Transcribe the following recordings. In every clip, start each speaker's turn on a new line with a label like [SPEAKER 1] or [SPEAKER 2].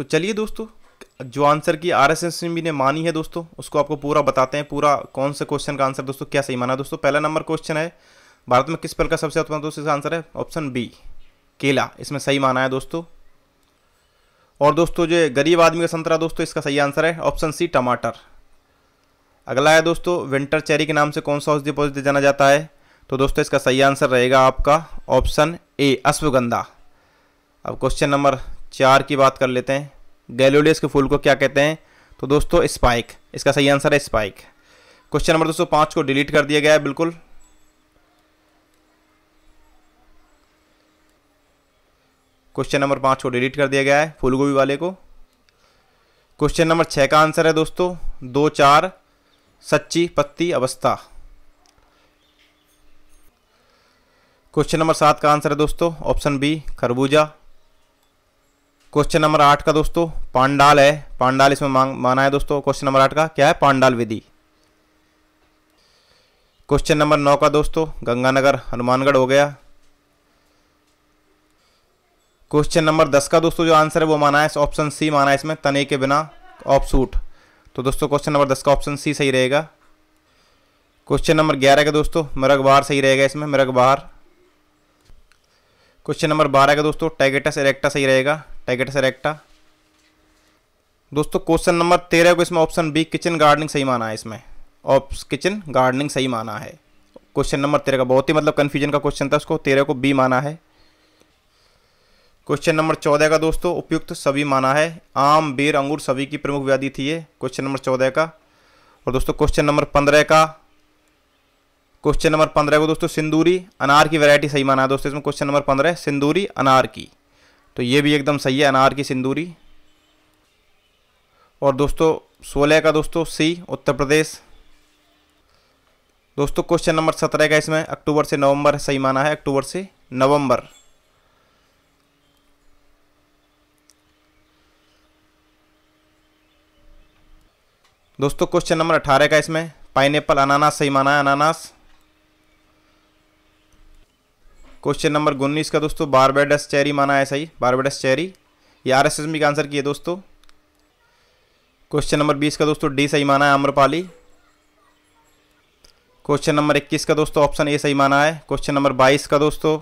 [SPEAKER 1] तो चलिए दोस्तों जो आंसर की आर एस एस ने मानी है दोस्तों उसको आपको पूरा बताते हैं पूरा कौन से क्वेश्चन का आंसर दोस्तों क्या सही माना दोस्तों पहला नंबर क्वेश्चन है भारत में किस फल का सबसे उत्पन्न दोस्तों इसका आंसर है ऑप्शन बी केला इसमें सही माना है दोस्तों और दोस्तों जो गरीब आदमी का संतरा दोस्तों इसका सही आंसर है ऑप्शन सी टमाटर अगला है दोस्तों विंटर चेरी के नाम से कौन सा औषधि पौधे जाना जाता है तो दोस्तों इसका सही आंसर रहेगा आपका ऑप्शन ए अश्वगंधा अब क्वेश्चन नंबर चार की बात कर लेते हैं गैलोलियस के फूल को क्या कहते हैं तो दोस्तों स्पाइक इसका सही आंसर है स्पाइक क्वेश्चन नंबर दोस्तों पाँच को डिलीट कर दिया गया है बिल्कुल क्वेश्चन नंबर पाँच को डिलीट कर दिया गया है फूलगोभी वाले को क्वेश्चन नंबर छः का आंसर है दोस्तों दो चार सच्ची पत्ती अवस्था क्वेश्चन नंबर सात का आंसर है दोस्तों ऑप्शन बी खरबूजा क्वेश्चन नंबर आठ का दोस्तों पांडाल है पांडाल इसमें मांग माना है दोस्तों क्वेश्चन नंबर आठ का क्या है पांडाल विधि क्वेश्चन नंबर नौ का दोस्तों गंगानगर हनुमानगढ़ हो गया क्वेश्चन नंबर दस का दोस्तों जो आंसर है वो माना है ऑप्शन सी माना है इसमें तने के बिना ऑफ सूट तो दोस्तों क्वेश्चन नंबर दस का ऑप्शन सी सही रहेगा क्वेश्चन नंबर ग्यारह का दोस्तों मृग सही रहेगा इसमें मृग क्वेश्चन नंबर बारह का दोस्तों टैगेटस एरेक्टा सही रहेगा टाइगेट सेरेक्टा दोस्तों क्वेश्चन नंबर तेरह को इसमें ऑप्शन बी किचन गार्डनिंग सही माना है इसमें ऑप्स किचन गार्डनिंग सही माना है क्वेश्चन नंबर तेरह का बहुत ही मतलब कन्फ्यूजन का क्वेश्चन था उसको तेरह को बी माना है क्वेश्चन नंबर चौदह का दोस्तों उपयुक्त सभी माना है आम बेर अंगूर सभी की प्रमुख व्याधि थी ये क्वेश्चन नंबर चौदह का और दोस्तों क्वेश्चन नंबर पंद्रह का क्वेश्चन नंबर पंद्रह को दोस्तों सिंदूरी अनार की वैरायटी सही माना है दोस्तों इसमें क्वेश्चन नंबर पंद्रह सिंदूरी अनार की तो ये भी एकदम सही है अनार की सिंदूरी और दोस्तों सोलह का दोस्तों सी उत्तर प्रदेश दोस्तों क्वेश्चन नंबर सत्रह का इसमें अक्टूबर से नवंबर सही माना है अक्टूबर से नवंबर दोस्तों क्वेश्चन नंबर अठारह का इसमें पाइनएप्पल अनानास सही माना है अनानास क्वेश्चन नंबर उन्नीस का दोस्तों बारबेडस चेरी माना है सही बारबेडस चेरी ये आर एस एस बी का आंसर किया दोस्तों क्वेश्चन नंबर बीस का दोस्तों डी सही माना है आम्रपाली क्वेश्चन नंबर इक्कीस का दोस्तों ऑप्शन ए सही माना है क्वेश्चन नंबर बाईस का दोस्तों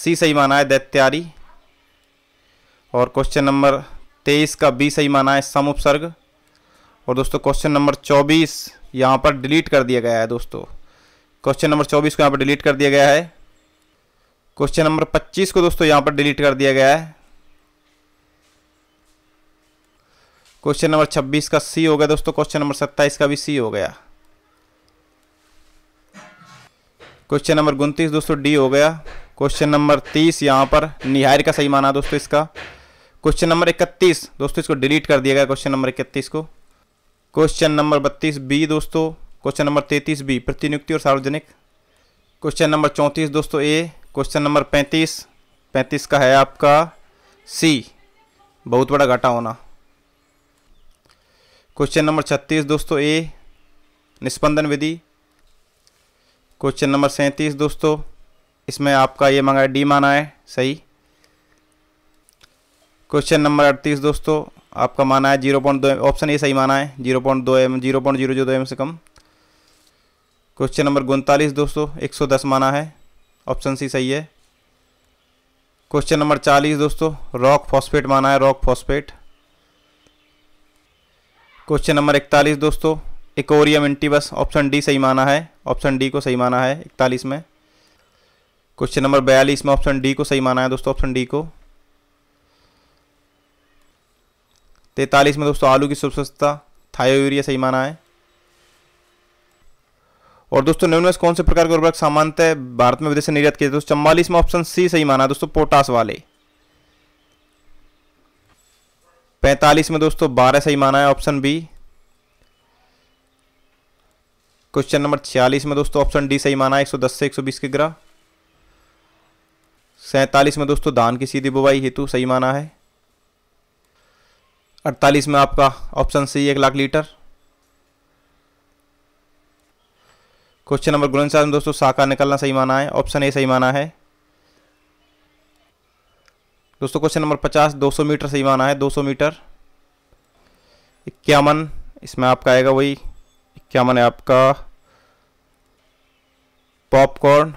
[SPEAKER 1] सी सही माना है दैत्यारी और क्वेश्चन नंबर तेईस का बी सही माना है सम उपसर्ग और दोस्तों क्वेश्चन नंबर चौबीस यहाँ पर डिलीट कर दिया गया है दोस्तों क्वेश्चन नंबर चौबीस को यहाँ पर डिलीट कर दिया गया है क्वेश्चन नंबर 25 को दोस्तों यहां पर डिलीट कर दिया गया है क्वेश्चन नंबर 26 का सी हो गया दोस्तों क्वेश्चन नंबर 27 का भी सी हो गया क्वेश्चन नंबर उनतीस दोस्तों डी हो गया क्वेश्चन नंबर 30 यहां पर निहार का सही माना दोस्तों इसका क्वेश्चन नंबर 31 दोस्तों इसको डिलीट कर दिया गया क्वेश्चन नंबर 31 को क्वेश्चन नंबर 32 बी दोस्तों क्वेश्चन नंबर 33 बी प्रतिनियुक्ति और सार्वजनिक क्वेश्चन नंबर 34 दोस्तों ए क्वेश्चन नंबर पैंतीस पैंतीस का है आपका सी बहुत बड़ा घाटा होना क्वेश्चन नंबर छत्तीस दोस्तों ए निस्पंदन विधि क्वेश्चन नंबर सैंतीस दोस्तों इसमें आपका ये मांगा है डी माना है सही क्वेश्चन नंबर अड़तीस दोस्तों आपका माना है जीरो पॉइंट दो ऑप्शन ए सही माना है जीरो पॉइंट दो एम जीरो पॉइंट जीरो जो दो एम से कम क्वेश्चन नंबर उनतालीस दोस्तों एक सौ दस माना है ऑप्शन सी सही है क्वेश्चन नंबर चालीस दोस्तों रॉक फॉस्फेट माना है रॉक फॉस्फेट क्वेश्चन नंबर इकतालीस दोस्तों इकोरियम इंटीबस ऑप्शन डी सही माना है ऑप्शन डी को सही माना है इकतालीस में क्वेश्चन नंबर बयालीस में ऑप्शन डी को सही माना है दोस्तों ऑप्शन डी को तैतालीस में दोस्तों आलू की सुस्वस्थता थायोरिया सही माना है और दोस्तों निम्नमें कौन से प्रकार के उर्वरक सामान्यतः भारत में विदेश से निर्यात किए दोस्तों में ऑप्शन सी सही माना दोस्तों पोटास वाले पैंतालीस में दोस्तों बारह सही माना है ऑप्शन बी क्वेश्चन नंबर छियालीस में दोस्तों ऑप्शन डी सही माना है एक सौ दस से एक सौ बीस के ग्रह सैंतालीस में दोस्तों धान की सीधी बुवाई हेतु सही माना है अड़तालीस में आपका ऑप्शन सी एक लाख लीटर क्वेश्चन नंबर गुलनसाज में दोस्तों साका निकलना सही माना है ऑप्शन ए सही माना है दोस्तों क्वेश्चन नंबर पचास दो सौ मीटर सही माना है दो सौ मीटर इक्यावन इसमें आपका आएगा वही इक्यावन है आपका पॉपकॉर्न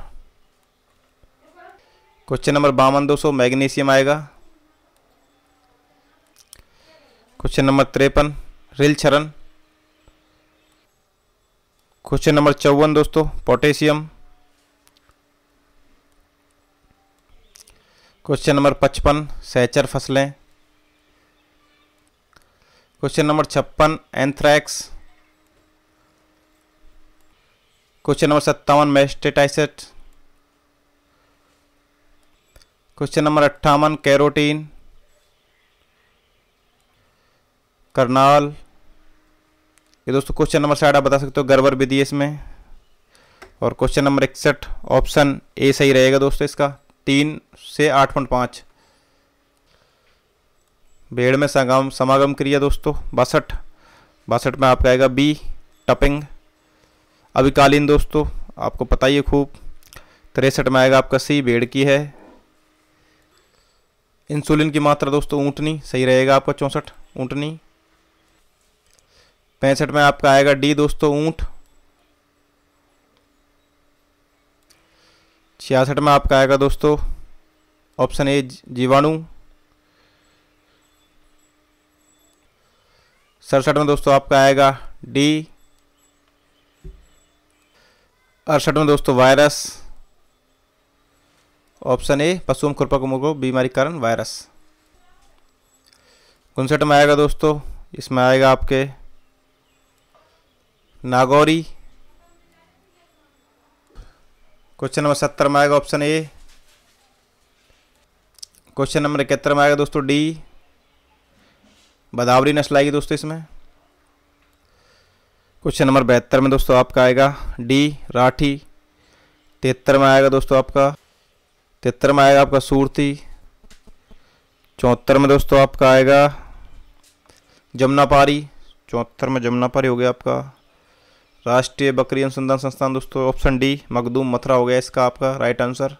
[SPEAKER 1] क्वेश्चन नंबर बावन दो सौ मैग्नीशियम आएगा क्वेश्चन नंबर तिरपन रिल छरण क्वेश्चन नंबर चौवन दोस्तों पोटेशियम क्वेश्चन नंबर पचपन सहचर फसलें क्वेश्चन नंबर छप्पन एंथ्रैक्स क्वेश्चन नंबर सत्तावन मेस्टेटाइसेट क्वेश्चन नंबर अट्ठावन कैरोटीन करनाल ये दोस्तों क्वेश्चन नंबर साठ आप बता सकते हो गर्वर विधि इसमें और क्वेश्चन नंबर इकसठ ऑप्शन ए सही रहेगा दोस्तों इसका तीन से आठ पॉइंट पाँच भेड़ में समागम समागम क्रिया दोस्तों बासठ बासठ में आपका आएगा बी टपिंग अभिकालीन दोस्तों आपको पता ही है खूब तिरसठ में आएगा आपका सी भेड़ की है इंसुलिन की मात्रा दोस्तों ऊँटनी सही रहेगा आपका चौंसठ ऊँटनी पैंसठ में आपका आएगा डी दोस्तों ऊंट छियासठ में आपका आएगा दोस्तों ऑप्शन ए जीवाणु सड़सठ में दोस्तों आपका आएगा डी अड़सठ में दोस्तों वायरस ऑप्शन ए पशुओं खुरपा को बीमारी कारण वायरस उनसठ में आएगा दोस्तों इसमें आएगा आपके नागौरी क्वेश्चन नंबर सत्तर में आएगा ऑप्शन ए क्वेश्चन नंबर इकहत्तर में आएगा दोस्तों डी बदावरी नस्ल आएगी दोस्तों इसमें क्वेश्चन नंबर बहत्तर में दोस्तों आपका आएगा डी राठी तिहत्तर में आएगा दोस्तों आपका तिहत्तर में आएगा आपका सूरती चौहत्तर में दोस्तों आपका आएगा जमुना पारी चौहत्तर में जमुनापारी हो गया आपका राष्ट्रीय बकरी अनुसंधान संस्थान दोस्तों ऑप्शन डी मखदूम मथुरा हो गया इसका आपका राइट आंसर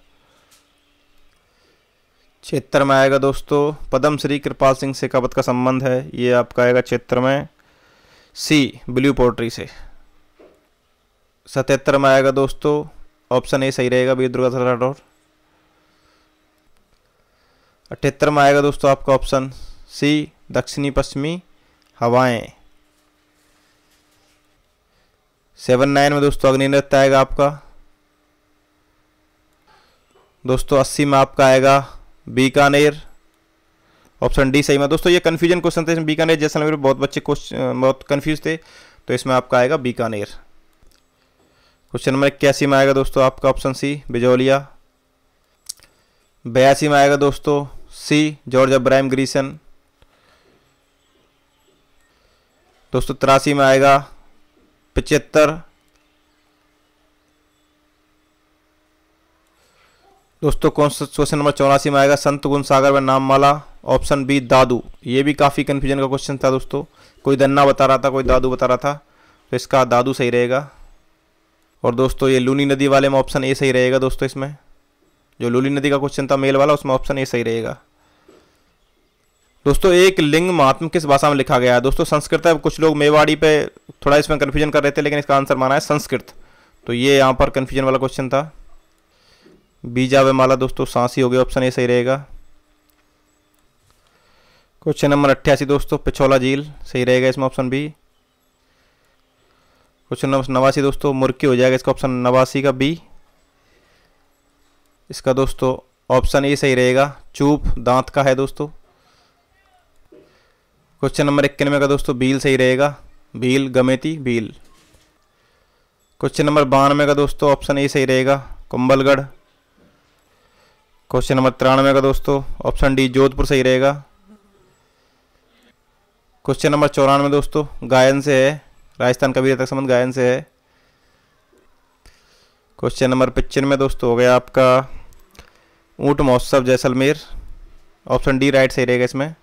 [SPEAKER 1] क्षेत्र में आएगा दोस्तों पदम श्री कृपाल सिंह शेखावत का संबंध है ये आपका आएगा क्षेत्र में सी ब्लू पोल्ट्री से सतहत्तर में आएगा दोस्तों ऑप्शन ए सही रहेगा वीर दुर्गा राठौर अठहत्तर में आएगा दोस्तों आपका ऑप्शन सी दक्षिणी पश्चिमी हवाएं सेवन नाइन में दोस्तों अग्नि नृत्य आएगा आपका दोस्तों अस्सी में आपका आएगा बीकानेर ऑप्शन डी सही में दोस्तों ये कन्फ्यूजन क्वेश्चन थे इसमें बीकानेर जैसलमेर बहुत बच्चे क्वेश्चन बहुत कन्फ्यूज थे तो इसमें आपका आएगा बीकानेर क्वेश्चन नंबर इक्यासी में आएगा दोस्तों आपका ऑप्शन सी बिजौलिया बयासी में आएगा दोस्तों सी जॉर्ज अब्राहम ग्रीसन दोस्तों तिरासी में आएगा पचहत्तर दोस्तों कौन सा क्वेश्चन नंबर चौरासी में आएगा संत गुण सागर व नाममाला ऑप्शन बी दादू ये भी काफ़ी कन्फ्यूजन का क्वेश्चन था दोस्तों कोई दन्ना बता रहा था कोई दादू बता रहा था तो इसका दादू सही रहेगा और दोस्तों ये लूनी नदी वाले में ऑप्शन ए सही रहेगा दोस्तों इसमें जो लूली नदी का क्वेश्चन था मेल वाला उसमें ऑप्शन ए सही रहेगा दोस्तों एक लिंग महात्म किस भाषा में लिखा गया है दोस्तों संस्कृत है कुछ लोग मेवाड़ी पे थोड़ा इसमें कन्फ्यूजन कर रहे थे लेकिन इसका आंसर माना है संस्कृत तो ये यहाँ पर कन्फ्यूजन वाला क्वेश्चन था बीजा वे माला दोस्तों सांसी हो गया ऑप्शन ए सही रहेगा क्वेश्चन नंबर अट्ठासी दोस्तों पिछौला झील सही रहेगा इसमें ऑप्शन बी क्वेश्चन नंबर नवासी दोस्तों मुर्की हो जाएगा इसका ऑप्शन नवासी का बी इसका दोस्तों ऑप्शन ए सही रहेगा चूप दांत का है दोस्तों क्वेश्चन नंबर इक्यानवे का दोस्तों भील सही रहेगा भील गमेती भील क्वेश्चन नंबर बानवे का दोस्तों ऑप्शन ए सही रहेगा कुंबलगढ़ क्वेश्चन नंबर तिरानवे का दोस्तों ऑप्शन डी जोधपुर सही रहेगा क्वेश्चन नंबर चौरानवे दोस्तों गायन से है राजस्थान का तक संबंध गायन से है क्वेश्चन नंबर पचानवे दोस्तों हो गया आपका ऊँट महोत्सव जैसलमेर ऑप्शन डी राइट सही रहेगा इसमें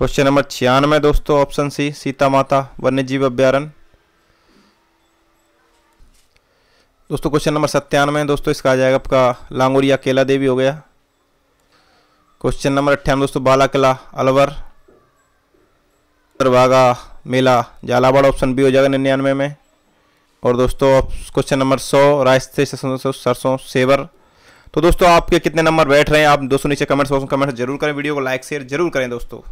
[SPEAKER 1] क्वेश्चन नंबर छियानवे दोस्तों ऑप्शन सी सीता माता वन्य जीव अभ्यारण दोस्तों क्वेश्चन नंबर सत्तानवे दोस्तों इसका आ जाएगा आपका लांगोरिया केला देवी हो गया क्वेश्चन नंबर अट्ठानवे दोस्तों बाला किला अलवर दरवागा मेला झालावाड़ ऑप्शन बी हो जाएगा निन्यानवे में और दोस्तों क्वेश्चन नंबर सौ रास्ते सरसों सेवर तो दोस्तों आपके कितने नंबर बैठ रहे हैं आप दोस्तों नीचे कमेंट्स बॉक्स में कमेंट जरूर करें वीडियो को लाइक शेयर जरूर करें दोस्तों